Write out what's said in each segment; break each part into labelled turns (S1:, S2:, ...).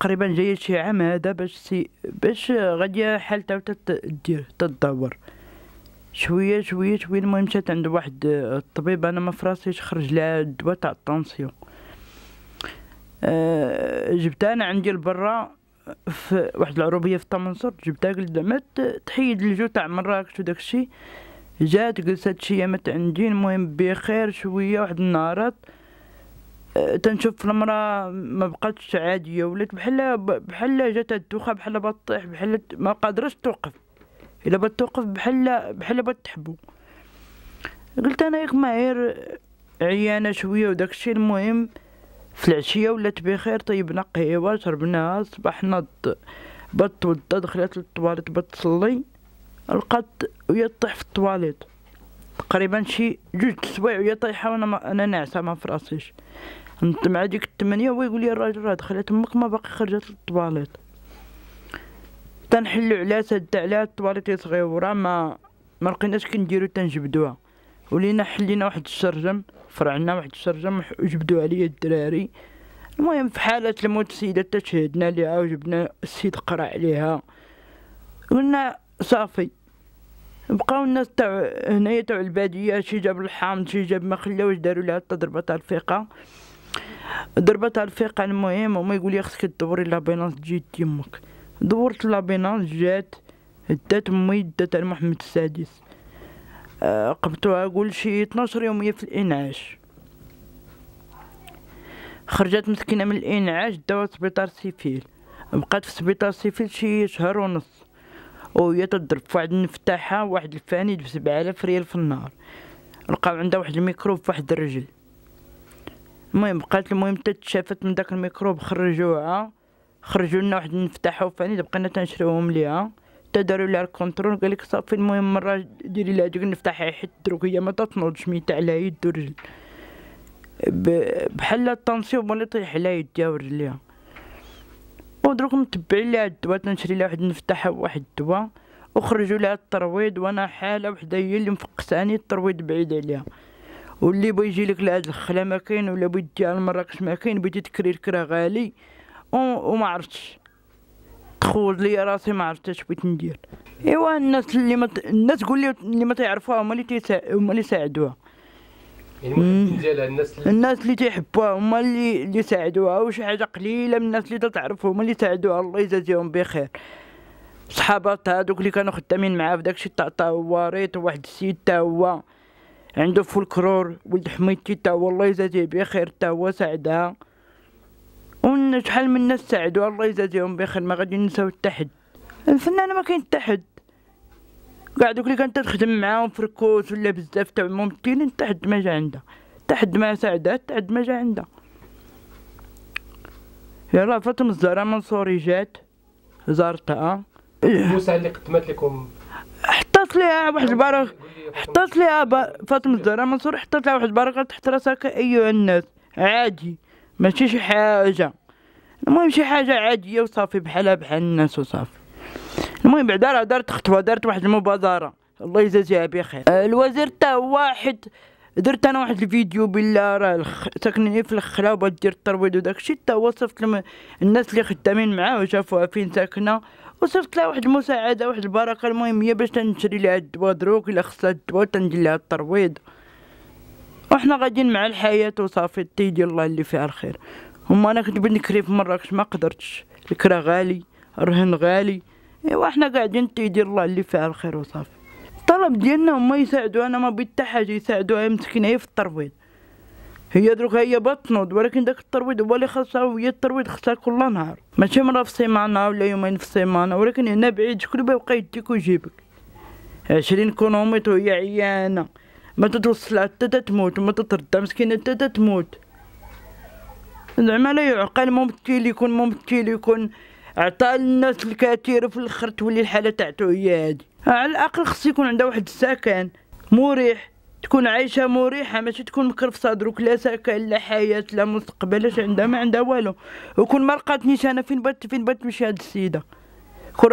S1: تقريبا جاي شي عام هذا باش سي باش غادي حالته تدير تتدور شويه شويه شويه المهم مشات عند واحد الطبيب انا ما فراسيش خرج لها الدواء تاع الطونسيون آه، جبتها انا عندي لبرا في واحد العروبيه في طمنصور جبتها قلت زعما تحيد الجو تاع مراكش وداك الشيء جات جلست شي يامات عندي المهم بخير شويه واحد النهارات أه تنشوف المرأة ما بقاتش عادية ولات بحال بحال جاتها الدوخة بحال بطيح بحلا بحال ما قادرش توقف إلا بغات توقف بحال بحال بغات تحبو قلت أنا ياك ماهير عيانة شوية وداكشي المهم في العشية ولات بخير طيبنا قهيوة شربناها صباحنا بات توضى دخلت للطواليت بات تصلي لقات وهي طيح في الطواليت تقريبا شي جوج سوايع وهي طايحه وانا ما انا ناعسه ما فراسيش انت مع ديك الثمانية هو يقول لي الراجل راه دخلت امك ما باقي خرجت للطواليط تنحلو عليها سد عليها الطواليط صغيورا ما ما لقيناش كنديرو تنجبدوها ولينا حلينا واحد الشرجم فرعنا واحد الشرجم وجبدوها ليا الدراري المهم في حالة الموت السيدة تشهدنا ليها وجبنا السيد قرا عليها قلنا صافي بقاو الناس تاع هنايا تاع الباديه شي جاب الحامض شي جاب ما خلاوش داروا لها التضربه تاع الفيقه ضربه تاع الفيقه المهم هما يقول لي خصك تدوري لابينونس تجي يمك دورت لابينونس جات دات امي دات محمد السادس آه قبتوها قول شي 12 يوميه في الانعاش خرجت مسكينه من الانعاش داوها سبيطار سيفيل بقات في سبيطار سيفيل شي شهر ونص وهي تضرب في واحد المفتاحة واحد الفاني بسبعة آلاف ريال في النهار لقاو عندها واحد الميكروب في واحد الرجل المهم بقات المهم تتشافت من داك الميكروب خرجوها خرجوا لنا واحد المفتاح وفاني بقينا تنشريوهم ليها تا داروا لها الكونترول قال لك صافي المهم مره ديري لها ديك المفتاح حيت دروك هي ما تتنوضش ميت على يد ورجل بحال التنصيب ولا طيح على يديها ورجليها ودروك نتبع هاد الدواء تنشري لها واحد نفتحها واحد الدواء وخرجوا لها الترويض وانا حالة وحدة هي اللي مفقساني الترويض بعيد عليها واللي بغى يجي لك لهاد الخلا ما كاين ولا بغيت على مراكش ما كاين بغيتي تكري الكرا غالي وما عرفتش تخوض لي راسي ما عرفتش بغيت ندير ايوا الناس اللي مت... الناس تقول لي اللي ما تيعرفوها هما اللي تيساعدوها هما اللي ساعدوها يعني الناس اللي الناس اللي تيحبوها هما اللي اللي ساعدوها وشي حاجه قليله من الناس اللي تتعرف هما اللي ساعدوها الله يجازيهم بخير صحابات هادوك اللي كانوا خدامين معاه في داكشي تعطى هو ريت واحد السيد تا هو عنده فولكرور ولد حميتي تا هو الله يجازيه بخير تا هو ساعدها وشحال من الناس ساعدوها الله يجازيهم بخير ما غادي نساو حتى حد الفنانه ما كاين حتى حد كاع دوك اللي كانت تخدم معاهم في ولا بزاف تاع ممثلين حتى حد ما جا عندها حتى حد ما ساعدات حتى حد ما جا عندها يلا فاطمه الزهراء منصوري جات زارتها الفلوس اللي قدمت لكم حطت ليها واحد البرق حطت ليها فاطمه الزهراء منصور حطت ليها واحد البرقه تحت راسها كايها الناس عادي ماشي شي حاجه المهم شي حاجه عاديه وصافي بحالها بحال الناس وصافي المهم بعدا راه دارت خطوه دارت واحد المبادره الله يجازيها بخير آه، الوزير تا واحد درت انا واحد الفيديو بالله راه الخ... ساكنين في الخلاوه دير الترويض وداكشي تا وصفت لما الناس اللي خدامين معاه وشافوها فين ساكنه وصفت لها واحد المساعده واحد البركه المهم هي باش تنشري لها الدواء دروك الا خصها الدواء تندير لها الترويض وحنا غاديين مع الحياه وصافي تيجي الله اللي فيها الخير هما انا كنت بنكري في مراكش ما قدرتش الكرا غالي الرهن غالي إيوه، احنا قاعدين تيدي الله اللي فيها الخير وصافي طلب ديالنا هما يساعدوا انا ما بغيت حتى حاجه يساعدوها مسكينه هي في الترويض هي دروك هي بطنود ولكن داك الترويض هو اللي خاصها وهي الترويض خاصها كل نهار ماشي مره في السيمانه ولا يومين في السيمانه ولكن هنا بعيد شكون بيبقى يديك ويجيبك عشرين كونوميت وهي عيانه ما تتوصل حتى تتموت وما تتردى مسكينه حتى تتموت زعما لا يعقل ممثل يكون ممثل يكون عطى الناس الكثير في الاخر تولي الحاله تاعتو هي هادي على الاقل خص يكون عنده واحد السكن مريح تكون عايشة مريحة ماشي تكون مكرفصة دروك لا سكن لا حياة لا مستقبل اش عندها ما عندها والو وكون ما لقاتنيش انا فين بغات فين بغات تمشي هاد السيدة كون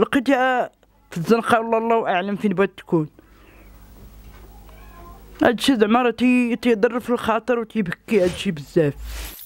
S1: لقيتها في الزنقة والله الله اعلم فين بغات تكون هادشي زعما راه تيضر في الخاطر وتيبكي هادشي بزاف